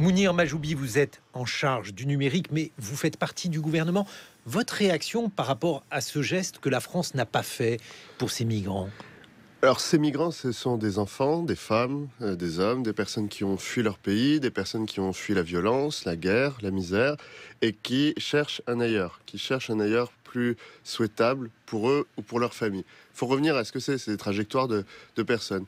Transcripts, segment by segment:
Mounir Majoubi, vous êtes en charge du numérique, mais vous faites partie du gouvernement. Votre réaction par rapport à ce geste que la France n'a pas fait pour ces migrants alors ces migrants, ce sont des enfants, des femmes, euh, des hommes, des personnes qui ont fui leur pays, des personnes qui ont fui la violence, la guerre, la misère, et qui cherchent un ailleurs, qui cherchent un ailleurs plus souhaitable pour eux ou pour leur famille. Il faut revenir à ce que c'est, ces trajectoires de personnes.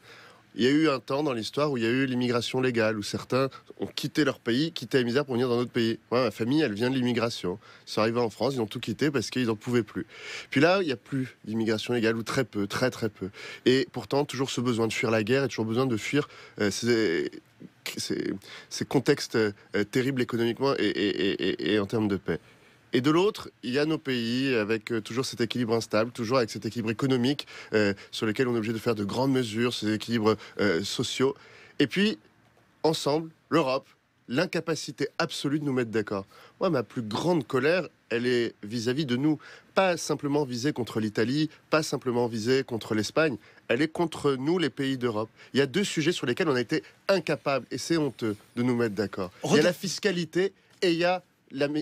Il y a eu un temps dans l'histoire où il y a eu l'immigration légale, où certains ont quitté leur pays, quitté la misère pour venir dans notre pays. ma famille, elle vient de l'immigration. Ils sont en France, ils ont tout quitté parce qu'ils n'en pouvaient plus. Puis là, il n'y a plus d'immigration légale, ou très peu, très très peu. Et pourtant, toujours ce besoin de fuir la guerre et toujours besoin de fuir euh, ces, contextes euh, terribles économiquement et en termes de paix. Et de l'autre, il y a nos pays avec euh, toujours cet équilibre instable, toujours avec cet équilibre économique euh, sur lequel on est obligé de faire de grandes mesures, ces équilibres euh, sociaux. Et puis, ensemble, l'Europe, l'incapacité absolue de nous mettre d'accord. Moi, ma plus grande colère, elle est vis-à-vis de nous. Pas simplement visée contre l'Italie, pas simplement visée contre l'Espagne, elle est contre nous, les pays d'Europe. Il y a deux sujets sur lesquels on a été incapables, et c'est honteux de nous mettre d'accord. Il y a la fiscalité et il y a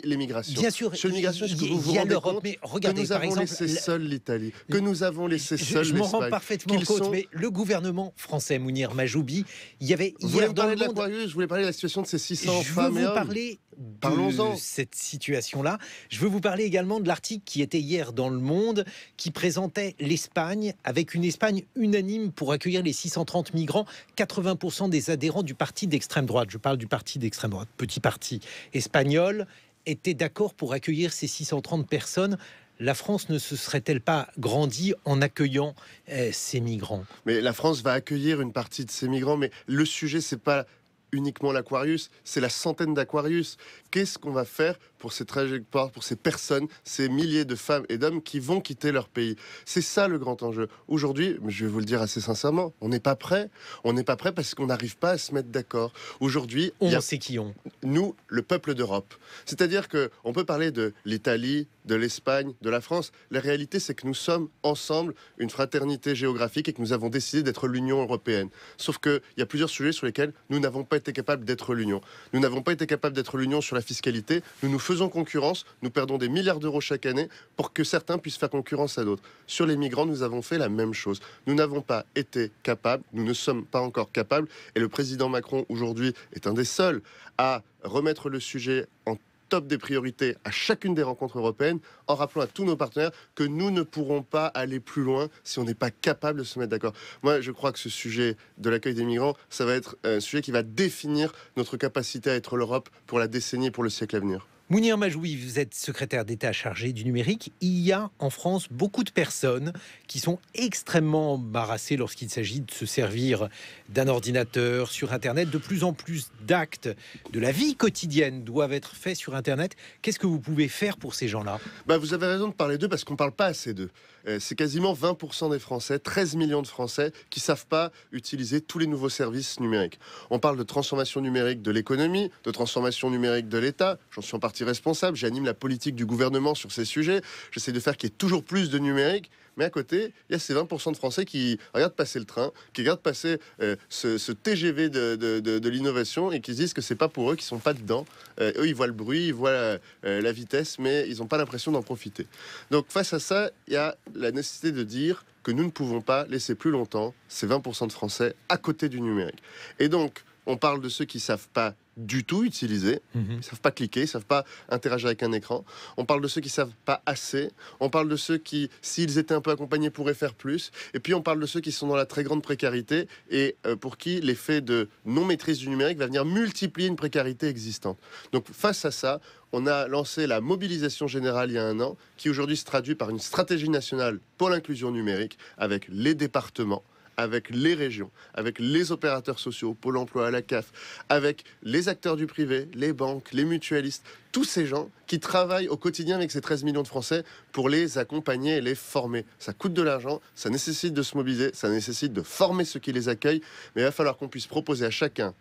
l'immigration. Bien sûr. Sur l'immigration, c'est ce que vous vous rendez compte mais regardez, que nous avons laissé seule l'Italie, que nous avons laissé seule l'Espagne Je m'en rends parfaitement compte, mais le gouvernement français, Mounir Majoubi, il y avait vous voulez dans parler le de la je voulais parler de la situation de ces 600 je femmes veux vous parler de cette situation-là. Je veux vous parler également de l'article qui était hier dans Le Monde, qui présentait l'Espagne, avec une Espagne unanime pour accueillir les 630 migrants, 80% des adhérents du parti d'extrême droite. Je parle du parti d'extrême droite, petit parti espagnol, était d'accord pour accueillir ces 630 personnes la France ne se serait-elle pas grandie en accueillant euh, ces migrants Mais la France va accueillir une partie de ces migrants, mais le sujet, c'est pas uniquement l'Aquarius, c'est la centaine d'Aquarius. Qu'est-ce qu'on va faire pour ces trajectoires, pour ces personnes, ces milliers de femmes et d'hommes qui vont quitter leur pays. C'est ça le grand enjeu. Aujourd'hui, je vais vous le dire assez sincèrement, on n'est pas prêt. On n'est pas prêt parce qu'on n'arrive pas à se mettre d'accord. Aujourd'hui, on sait qui on. Nous, le peuple d'Europe. C'est-à-dire que on peut parler de l'Italie, de l'Espagne, de la France. La réalité, c'est que nous sommes ensemble une fraternité géographique et que nous avons décidé d'être l'Union européenne. Sauf qu'il y a plusieurs sujets sur lesquels nous n'avons pas été capables d'être l'Union. Nous n'avons pas été capables d'être l'Union sur la fiscalité. Nous nous faisons concurrence, nous perdons des milliards d'euros chaque année pour que certains puissent faire concurrence à d'autres. Sur les migrants, nous avons fait la même chose. Nous n'avons pas été capables, nous ne sommes pas encore capables, et le président Macron aujourd'hui est un des seuls à remettre le sujet en top des priorités à chacune des rencontres européennes, en rappelant à tous nos partenaires que nous ne pourrons pas aller plus loin si on n'est pas capable de se mettre d'accord. Moi, je crois que ce sujet de l'accueil des migrants, ça va être un sujet qui va définir notre capacité à être l'Europe pour la décennie et pour le siècle à venir. Mounir Majoui, vous êtes secrétaire d'État chargé du numérique. Il y a en France beaucoup de personnes qui sont extrêmement embarrassées lorsqu'il s'agit de se servir d'un ordinateur sur Internet. De plus en plus d'actes de la vie quotidienne doivent être faits sur Internet. Qu'est-ce que vous pouvez faire pour ces gens-là bah, Vous avez raison de parler d'eux parce qu'on ne parle pas assez d'eux. Euh, c'est quasiment 20% des Français, 13 millions de Français, qui ne savent pas utiliser tous les nouveaux services numériques. On parle de transformation numérique de l'économie, de transformation numérique de l'État. J'en suis en partie responsable. J'anime la politique du gouvernement sur ces sujets. J'essaie de faire qu'il y ait toujours plus de numérique. Mais à côté, il y a ces 20% de Français qui regardent passer le train, qui regardent passer euh, ce, TGV de, l'innovation et qui se disent que c'est pas pour eux, qui sont pas dedans. Euh, eux, ils voient le bruit, ils voient euh, la, vitesse, mais ils n'ont pas l'impression d'en profiter. Donc face à ça, il y a la nécessité de dire que nous ne pouvons pas laisser plus longtemps ces 20% de Français à côté du numérique. Et donc, on parle de ceux qui ne savent pas du tout utiliser, ne mhm. savent pas cliquer, ils ne savent pas interagir avec un écran. On parle de ceux qui ne savent pas assez. On parle de ceux qui, s'ils étaient un peu accompagnés, pourraient faire plus. Et puis on parle de ceux qui sont dans la très grande précarité et euh, pour qui l'effet de non-maîtrise du numérique va venir multiplier une précarité existante. Donc face à ça, on a lancé la mobilisation générale il y a un an, qui aujourd'hui se traduit par une stratégie nationale pour l'inclusion numérique avec les départements avec les régions, avec les opérateurs sociaux, Pôle emploi à la CAF, avec les acteurs du privé, les banques, les mutualistes, tous ces gens qui travaillent au quotidien avec ces 13 millions de Français pour les accompagner et les former. Ça coûte de l'argent, ça nécessite de se mobiliser, ça nécessite de former ceux qui les accueillent, mais il va falloir qu'on puisse proposer à chacun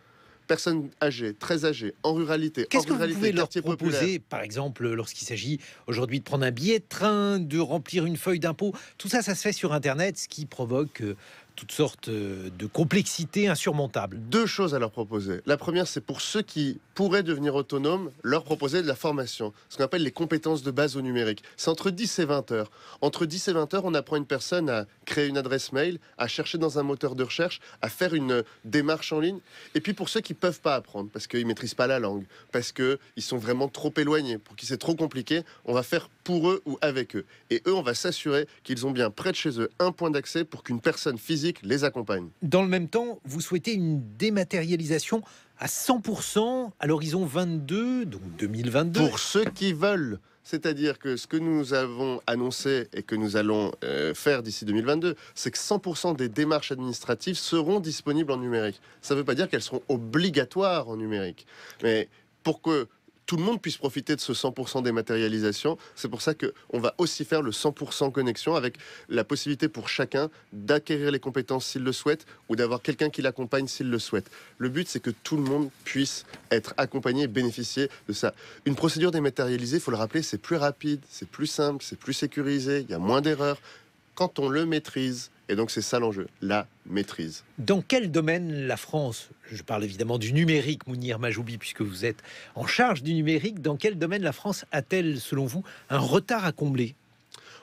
personnes âgées, très âgées, en ruralité, Qu'est-ce que vous leur proposer, par exemple, lorsqu'il s'agit aujourd'hui de prendre un billet de train, de remplir une feuille d'impôt Tout ça, ça se fait sur Internet, ce qui provoque euh, toutes sortes euh, de complexités insurmontables. Deux choses à leur proposer. La première, c'est pour ceux qui pourraient devenir autonomes, leur proposer de la formation, ce qu'on appelle les compétences de base au numérique. C'est entre 10 et 20 heures. Entre 10 et 20 heures, on apprend une personne à créer une adresse mail, à chercher dans un moteur de recherche, à faire une euh, démarche en ligne. Et puis pour ceux qui ne peuvent pas apprendre, parce qu'ils ne maîtrisent pas la langue, parce qu'ils sont vraiment trop éloignés, pour qui c'est trop compliqué, on va faire pour eux ou avec eux. Et eux, on va s'assurer qu'ils ont bien près de chez eux un point d'accès pour qu'une personne physique les accompagne. Dans le même temps, vous souhaitez une dématérialisation à 100% à l'horizon 22, donc 2022. Pour ceux qui veulent. C'est-à-dire que ce que nous avons annoncé et que nous allons euh, faire d'ici 2022, c'est que 100% des démarches administratives seront disponibles en numérique. Ça ne veut pas dire qu'elles seront obligatoires en numérique. Mais pour que tout le monde puisse profiter de ce 100% dématérialisation. C'est pour ça qu'on va aussi faire le 100% connexion avec la possibilité pour chacun d'acquérir les compétences s'il le souhaite ou d'avoir quelqu'un qui l'accompagne s'il le souhaite. Le but, c'est que tout le monde puisse être accompagné et bénéficier de ça. Une procédure dématérialisée, il faut le rappeler, c'est plus rapide, c'est plus simple, c'est plus sécurisé, il y a moins d'erreurs quand on le maîtrise. Et donc c'est ça l'enjeu, la maîtrise. Dans quel domaine la France, je parle évidemment du numérique, Mounir Majoubi, puisque vous êtes en charge du numérique, dans quel domaine la France a-t-elle, selon vous, un retard à combler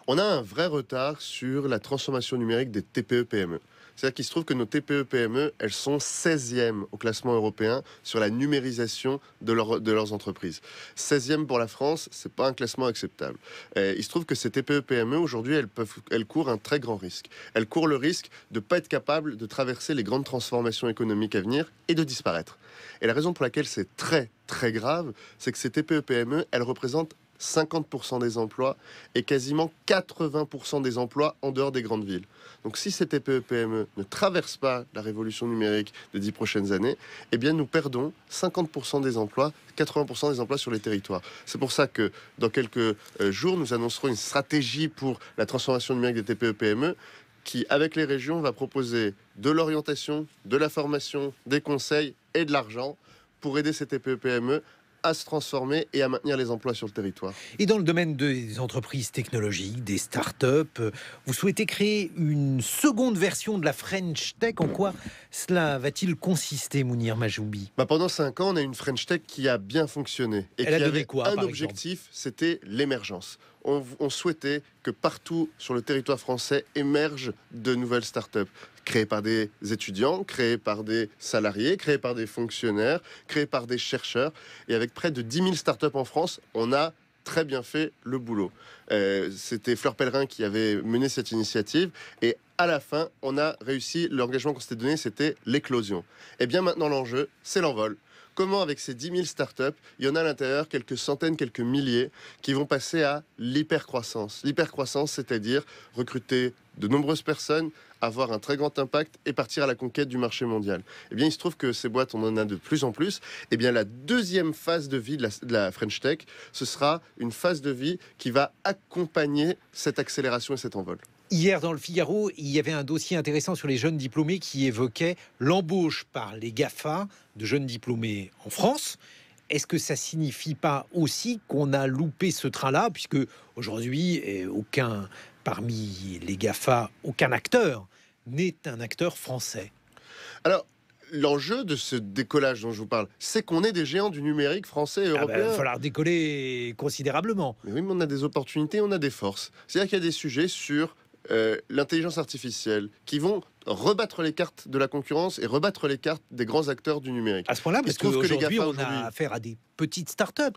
On a un vrai retard sur la transformation numérique des TPE-PME. C'est-à-dire qu'il se trouve que nos TPE-PME, e, elles sont 16e au classement européen sur la numérisation de, leurs entreprises. 16e pour la France, ce n'est pas un classement acceptable. il se trouve que ces TPE-PME, e, aujourd'hui, elles, elles courent un très grand risque. Elles courent le risque de ne pas être capables de traverser les grandes transformations économiques à venir et de disparaître. Et la raison pour laquelle c'est très, très grave, c'est que ces TPE-PME, e, elles représentent 50% des emplois et quasiment 80% des emplois en dehors des grandes villes. Donc si ces TPE-PME e ne traversent pas la révolution numérique des dix prochaines années, eh bien nous perdons 50% des emplois, 80% des emplois sur les territoires. C'est pour ça que dans quelques euh, jours, nous annoncerons une stratégie pour la transformation numérique des TPE-PME e qui, avec les régions, va proposer de l'orientation, de la formation, des conseils et de l'argent pour aider ces TPE-PME à se transformer et à maintenir les emplois sur le territoire. Et dans le domaine des entreprises technologiques, des start-up, euh, vous souhaitez créer une seconde version de la French Tech. En quoi cela va-t-il consister, Mounir Majoubi bah, Pendant cinq ans, on a une French Tech qui a bien fonctionné et Elle qui a donné avait quoi, un objectif, c'était l'émergence. On, on souhaitait partout sur le territoire français émergent de nouvelles start-up. créées par des étudiants, créées par des salariés, créées par des fonctionnaires, créées par des chercheurs. Et avec près de 10 000 start-up en France, on a très bien fait le boulot. Euh, c'était Fleur Pellerin qui avait mené cette initiative et à la fin, on a réussi. L'engagement qu'on s'était donné, c'était l'éclosion. Et eh bien maintenant, l'enjeu, c'est l'envol. Comment, avec ces 10 000 startups, il y en a à l'intérieur quelques centaines, quelques milliers qui vont passer à l'hypercroissance. L'hypercroissance, c'est-à-dire recruter de nombreuses personnes, avoir un très grand impact et partir à la conquête du marché mondial. Eh bien, il se trouve que ces boîtes, on en a de plus en plus. Eh bien, la deuxième phase de vie de la French Tech, ce sera une phase de vie qui va accompagner cette accélération et cet envol. Hier, dans le Figaro, il y avait un dossier intéressant sur les jeunes diplômés qui évoquait l'embauche par les GAFA de jeunes diplômés en France. Est-ce que ça signifie pas aussi qu'on a loupé ce train-là, puisque aujourd'hui, eh, aucun parmi les GAFA, aucun acteur n'est un acteur français Alors, l'enjeu de ce décollage dont je vous parle, c'est qu'on est des géants du numérique français et ah ben, européen. il va falloir décoller considérablement. Mais oui, mais on a des opportunités, on a des forces. C'est-à-dire qu'il y a des sujets sur euh, l'intelligence artificielle, qui vont rebattre les cartes de la concurrence et rebattre les cartes des grands acteurs du numérique. À ce point-là, parce qu'aujourd'hui, on a affaire à des petites start-up.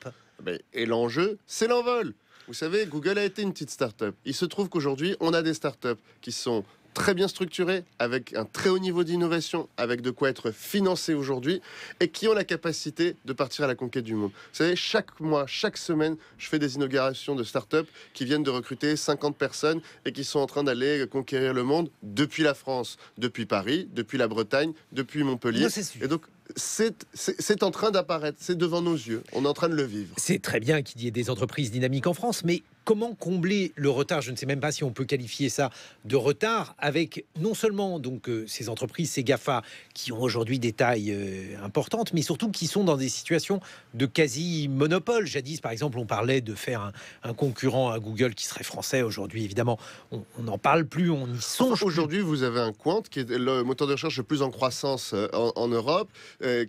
Et l'enjeu, c'est l'envol. Vous savez, Google a été une petite start-up. Il se trouve qu'aujourd'hui, on a des start-up qui sont très bien structurés, avec un très haut niveau d'innovation, avec de quoi être financés aujourd'hui, et qui ont la capacité de partir à la conquête du monde. Vous savez, chaque mois, chaque semaine, je fais des inaugurations de start-up qui viennent de recruter 50 personnes et qui sont en train d'aller conquérir le monde depuis la France, depuis Paris, depuis la Bretagne, depuis Montpellier. et donc, c'est en train d'apparaître, c'est devant nos yeux, on est en train de le vivre. C'est très bien qu'il y ait des entreprises dynamiques en France, mais Comment combler le retard Je ne sais même pas si on peut qualifier ça de retard avec non seulement donc euh, ces entreprises, ces Gafa qui ont aujourd'hui des tailles euh, importantes, mais surtout qui sont dans des situations de quasi monopole. Jadis, par exemple, on parlait de faire un, concurrent à Google qui serait français. Aujourd'hui, évidemment, on n'en parle plus, on y songe. Aujourd'hui, vous avez un Quant qui est le moteur de recherche le plus en croissance euh, en, Europe,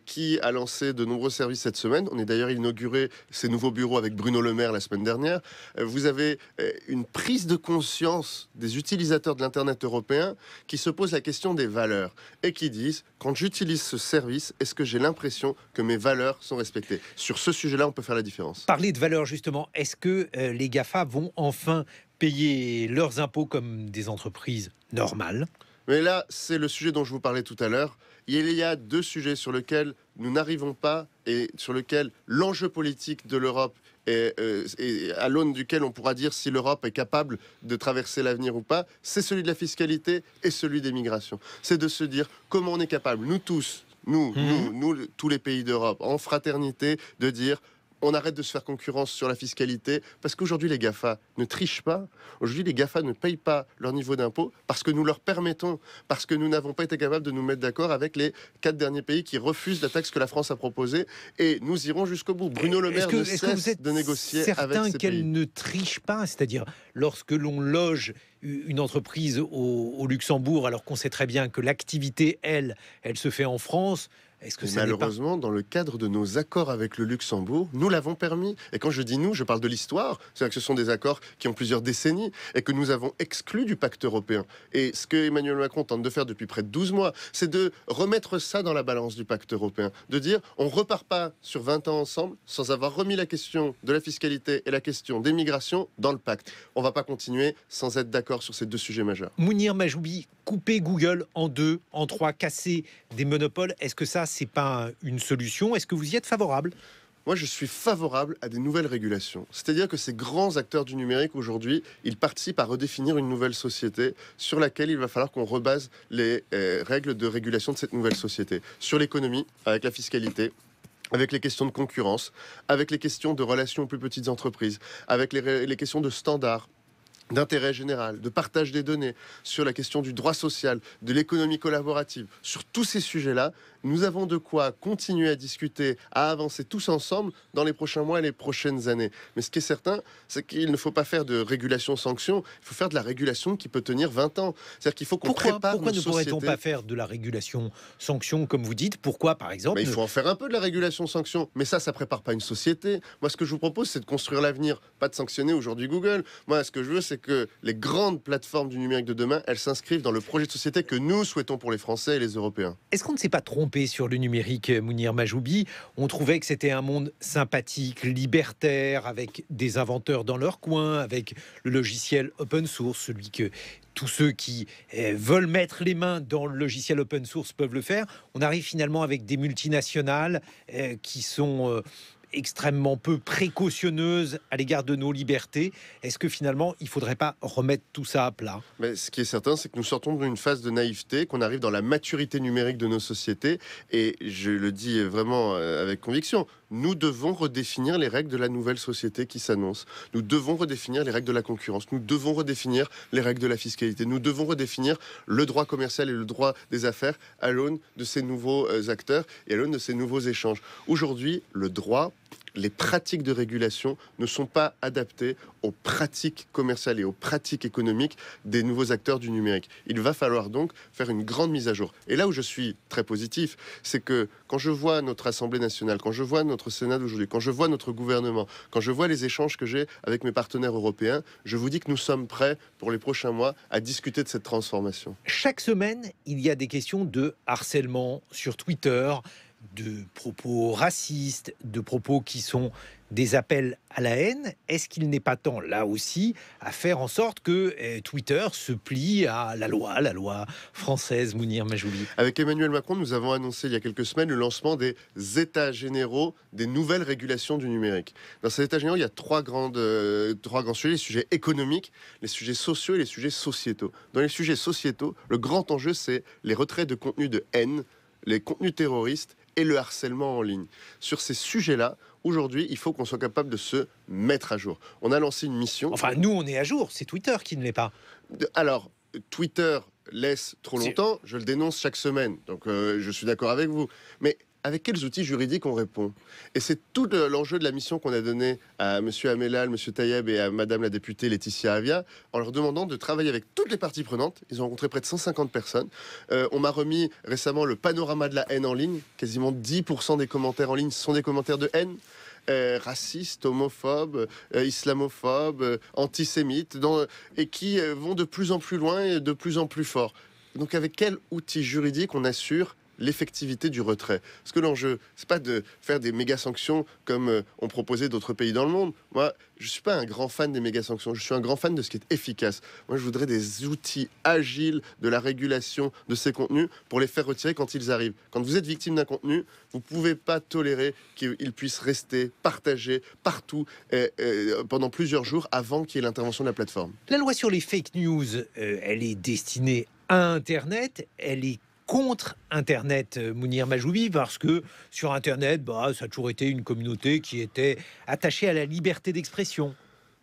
qui a lancé de nombreux services cette semaine. On est d'ailleurs inauguré ses nouveaux bureaux avec Bruno Le Maire la semaine dernière. Vous avez avez euh, une prise de conscience des utilisateurs de l'Internet européen qui se posent la question des valeurs et qui disent, quand j'utilise ce service, est-ce que j'ai l'impression que mes valeurs sont respectées Sur ce sujet-là, on peut faire la différence. Parler de valeurs, justement, est-ce que euh, les GAFA vont enfin payer leurs impôts comme des entreprises normales mais là, c'est le sujet dont je vous parlais tout à l'heure. Il y a deux sujets sur lesquels nous n'arrivons pas et sur lesquels l'enjeu politique de l'Europe euh, et, à l'aune duquel on pourra dire si l'Europe est capable de traverser l'avenir ou pas, c'est celui de la fiscalité et celui des migrations. C'est de se dire comment on est capable, nous tous, nous, mhm. nous, nous, tous les pays d'Europe, en fraternité, de dire on arrête de se faire concurrence sur la fiscalité, parce qu'aujourd'hui les GAFA ne trichent pas, aujourd'hui les GAFA ne payent pas leur niveau d'impôt, parce que nous leur permettons, parce que nous n'avons pas été capables de nous mettre d'accord avec les quatre derniers pays qui refusent la taxe que la France a proposée, et nous irons jusqu'au bout. Bruno Le Maire ne cesse vous êtes de négocier certain qu'elle ne triche pas, c'est-à-dire lorsque l'on loge une entreprise au, au Luxembourg, alors qu'on sait très bien que l'activité, elle, elle se fait en France, malheureusement, dans le cadre de nos accords avec le Luxembourg, nous l'avons permis. Et quand je dis nous, je parle de l'histoire. C'est-à-dire que ce sont des accords qui ont plusieurs décennies et que nous avons exclus du pacte européen. Et ce que Emmanuel Macron tente de faire depuis près de 12 mois, c'est de remettre ça dans la balance du pacte européen. De dire, on repart pas sur 20 ans ensemble sans avoir remis la question de la fiscalité et la question des migrations dans le pacte. On va pas continuer sans être d'accord sur ces deux sujets majeurs. Mounir Majoubi, couper Google en deux, en trois, casser des monopoles, est-ce que ça, c'est pas une solution Est-ce que vous y êtes favorable moi, je suis favorable à des nouvelles régulations. C'est-à-dire que ces grands acteurs du numérique aujourd'hui, ils participent à redéfinir une nouvelle société sur laquelle il va falloir qu'on rebase les euh, règles de régulation de cette nouvelle société. Sur l'économie, avec la fiscalité, avec les questions de concurrence, avec les questions de relations aux plus petites entreprises, avec les, les questions de standards d'intérêt général, de partage des données, sur la question du droit social, de l'économie collaborative, sur tous ces sujets-là, nous avons de quoi continuer à discuter, à avancer tous ensemble dans les prochains mois et les prochaines années. Mais ce qui est certain, c'est qu'il ne faut pas faire de régulation-sanction, il faut faire de la régulation qui peut tenir 20 ans. C'est-à-dire qu'il faut qu'on prépare Pourquoi ne pourrait-on pas faire de la régulation-sanction, comme vous dites Pourquoi, par exemple Il faut en faire un peu de la régulation-sanction, mais ça, ça prépare pas une société. Moi, ce que je vous propose, c'est de construire l'avenir, pas de sanctionner aujourd'hui Google. Moi, ce que je veux, c'est que les grandes plateformes du numérique de demain, elles s'inscrivent dans le projet de société que nous souhaitons pour les Français et les Européens. Est-ce qu'on ne s'est pas trompé sur le numérique Mounir Majoubi, on trouvait que c'était un monde sympathique, libertaire, avec des inventeurs dans leur coin, avec le logiciel open source, celui que tous ceux qui eh, veulent mettre les mains dans le logiciel open source peuvent le faire. On arrive finalement avec des multinationales eh, qui sont euh, extrêmement peu précautionneuse à l'égard de nos libertés. Est-ce que finalement, il ne faudrait pas remettre tout ça à plat Mais Ce qui est certain, c'est que nous sortons d'une phase de naïveté, qu'on arrive dans la maturité numérique de nos sociétés. Et je le dis vraiment euh, avec conviction, nous devons redéfinir les règles de la nouvelle société qui s'annonce. Nous devons redéfinir les règles de la concurrence. Nous devons redéfinir les règles de la fiscalité. Nous devons redéfinir le droit commercial et le droit des affaires à l'aune de ces nouveaux euh, acteurs et à l'aune de ces nouveaux échanges. Aujourd'hui, le droit les pratiques de régulation ne sont pas adaptées aux pratiques commerciales et aux pratiques économiques des nouveaux acteurs du numérique. Il va falloir donc faire une grande mise à jour. Et là où je suis très positif, c'est que quand je vois notre Assemblée nationale, quand je vois notre Sénat d'aujourd'hui, quand je vois notre gouvernement, quand je vois les échanges que j'ai avec mes partenaires européens, je vous dis que nous sommes prêts pour les prochains mois à discuter de cette transformation. Chaque semaine, il y a des questions de harcèlement sur Twitter de propos racistes, de propos qui sont des appels à la haine, est-ce qu'il n'est pas temps, là aussi, à faire en sorte que eh, Twitter se plie à la loi, la loi française, Mounir Majouli Avec Emmanuel Macron, nous avons annoncé il y a quelques semaines le lancement des états généraux des nouvelles régulations du numérique. Dans ces états généraux, il y a trois, grandes, euh, trois grands sujets, les sujets économiques, les sujets sociaux et les sujets sociétaux. Dans les sujets sociétaux, le grand enjeu, c'est les retraits de contenus de haine les contenus terroristes et le harcèlement en ligne. Sur ces sujets-là, aujourd'hui, il faut qu'on soit capable de se mettre à jour. On a lancé une mission. Enfin, nous, on est à jour. C'est Twitter qui ne l'est pas. Alors, Twitter laisse trop longtemps. Je le dénonce chaque semaine. Donc, euh, je suis d'accord avec vous. Mais avec quels outils juridiques on répond Et c'est tout l'enjeu de la mission qu'on a donnée à M. Amelal, M. Tayeb et à Mme la députée Laetitia Avia, en leur demandant de travailler avec toutes les parties prenantes. Ils ont rencontré près de 150 personnes. Euh, on m'a remis récemment le panorama de la haine en ligne. Quasiment 10% des commentaires en ligne sont des commentaires de haine. Euh, racistes, homophobes, euh, islamophobes, antisémites, et qui vont de plus en plus loin et de plus en plus fort. Donc avec quels outils juridiques on assure l'effectivité du retrait. Parce que l'enjeu, c'est pas de faire des méga sanctions comme euh, ont proposé d'autres pays dans le monde. Moi, je suis pas un grand fan des méga sanctions. Je suis un grand fan de ce qui est efficace. Moi, je voudrais des outils agiles de la régulation de ces contenus pour les faire retirer quand ils arrivent. Quand vous êtes victime d'un contenu, vous pouvez pas tolérer qu'il puisse rester partagé partout pendant plusieurs jours avant qu'il y ait l'intervention de la plateforme. La loi sur les fake news, euh, elle est destinée à Internet. Elle est contre Internet, euh, Mounir Majoubi, parce que sur Internet, bah, ça a toujours été une communauté qui était attachée à la liberté d'expression.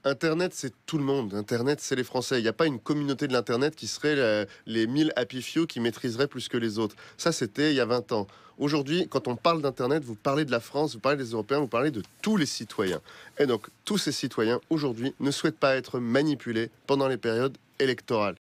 Internet, c'est tout le monde. Internet, c'est les Français. Il n'y a pas une communauté de l'Internet qui serait les 1000 happy few qui maîtriseraient plus que les autres. Ça, c'était il y a 20 ans. Aujourd'hui, quand on parle d'Internet, vous parlez de la France, vous parlez des Européens, vous parlez de tous les citoyens. Et donc, tous ces citoyens, aujourd'hui, ne souhaitent pas être manipulés pendant les périodes électorales.